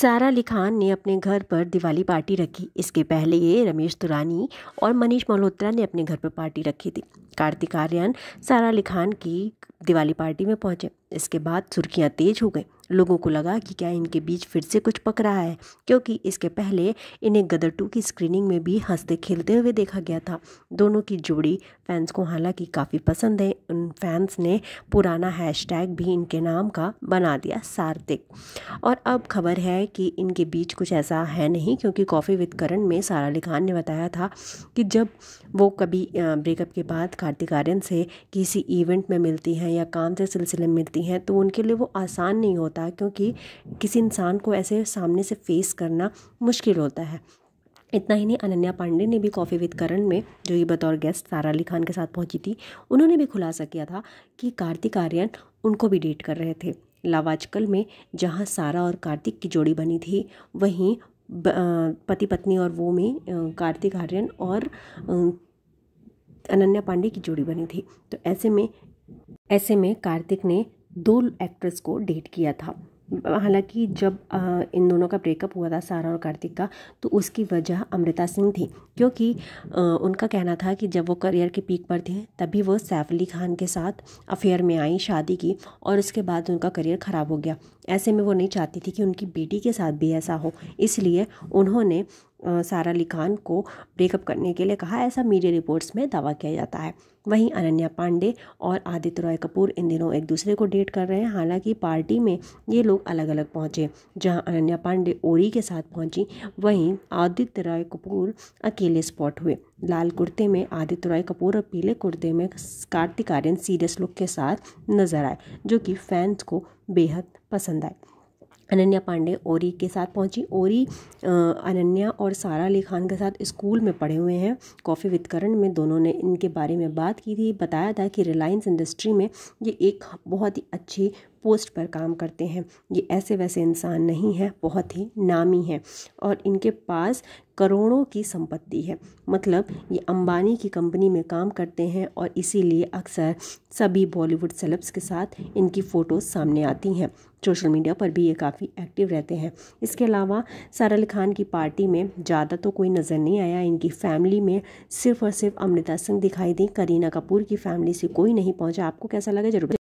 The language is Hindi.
सारा अली खान ने अपने घर पर दिवाली पार्टी रखी इसके पहले ये रमेश तुरानी और मनीष मल्होत्रा ने अपने घर पर पार्टी रखी थी कार्तिक आर्यन सारा अली खान की दिवाली पार्टी में पहुंचे इसके बाद सुर्खियां तेज हो गई लोगों को लगा कि क्या इनके बीच फिर से कुछ पक रहा है क्योंकि इसके पहले इन्हें गदर टू की स्क्रीनिंग में भी हंसते खेलते हुए देखा गया था दोनों की जोड़ी फैंस को हालांकि काफ़ी पसंद है उन फैंस ने पुराना हैशटैग भी इनके नाम का बना दिया सार्थिक और अब खबर है कि इनके बीच कुछ ऐसा है नहीं क्योंकि कॉफ़ी विद करण में सारा अली खान ने बताया था कि जब वो कभी ब्रेकअप के बाद कार्तिक आर्यन से किसी इवेंट में मिलती हैं या काम से सिलसिले में मिलती होती है तो उनके लिए वो आसान नहीं होता क्योंकि किसी इंसान को ऐसे सामने से फेस करना मुश्किल होता है इतना ही नहीं अनन्या पांडे ने भी कॉफ़ी विद करण में जो ये बतौर गेस्ट सारा अली खान के साथ पहुंची थी उन्होंने भी खुलासा किया था कि कार्तिक आर्यन उनको भी डेट कर रहे थे लावाजकल में जहां सारा और कार्तिक की जोड़ी बनी थी वहीं पति पत्नी और वो में कार्तिक आर्यन और अनन्या पांडे की जोड़ी बनी थी तो ऐसे में ऐसे में कार्तिक ने दो एक्ट्रेस को डेट किया था हालांकि जब इन दोनों का ब्रेकअप हुआ था सारा और कार्तिक का तो उसकी वजह अमृता सिंह थी क्योंकि उनका कहना था कि जब वो करियर के पीक पर थे तभी वो सैफ अली खान के साथ अफेयर में आई शादी की और उसके बाद उनका करियर ख़राब हो गया ऐसे में वो नहीं चाहती थी कि उनकी बेटी के साथ भी ऐसा हो इसलिए उन्होंने सारा अली खान को ब्रेकअप करने के लिए कहा ऐसा मीडिया रिपोर्ट्स में दावा किया जाता है वहीं अनन्या पांडे और आदित्य रॉय कपूर इन दिनों एक दूसरे को डेट कर रहे हैं हालांकि पार्टी में ये लोग अलग अलग पहुंचे जहां अनन्या पांडे ओरी के साथ पहुंची वहीं आदित्य रॉय कपूर अकेले स्पॉट हुए लाल कुर्ते में आदित्य रॉय कपूर और पीले कुर्ते में कार्तिक आर्यन सीरियस लुक के साथ नजर आए जो कि फैंस को बेहद पसंद आए अनन्या पांडे ओरी के साथ पहुंची ओरी अनन्या और सारा अली खान के साथ स्कूल में पढ़े हुए हैं कॉफ़ी वितकरण में दोनों ने इनके बारे में बात की थी बताया था कि रिलायंस इंडस्ट्री में ये एक बहुत ही अच्छी पोस्ट पर काम करते हैं ये ऐसे वैसे इंसान नहीं हैं बहुत ही नामी हैं और इनके पास करोड़ों की संपत्ति है मतलब ये अंबानी की कंपनी में काम करते हैं और इसीलिए अक्सर सभी बॉलीवुड सेलेब्स के साथ इनकी फ़ोटोज़ सामने आती हैं सोशल मीडिया पर भी ये काफ़ी एक्टिव रहते हैं इसके अलावा सारा अली खान की पार्टी में ज़्यादा तो कोई नज़र नहीं आया इनकी फैमिली में सिर्फ और सिर्फ अमृता सिंह दिखाई दी करीना कपूर की फैमिली से कोई नहीं पहुंचा आपको कैसा लगा जरूर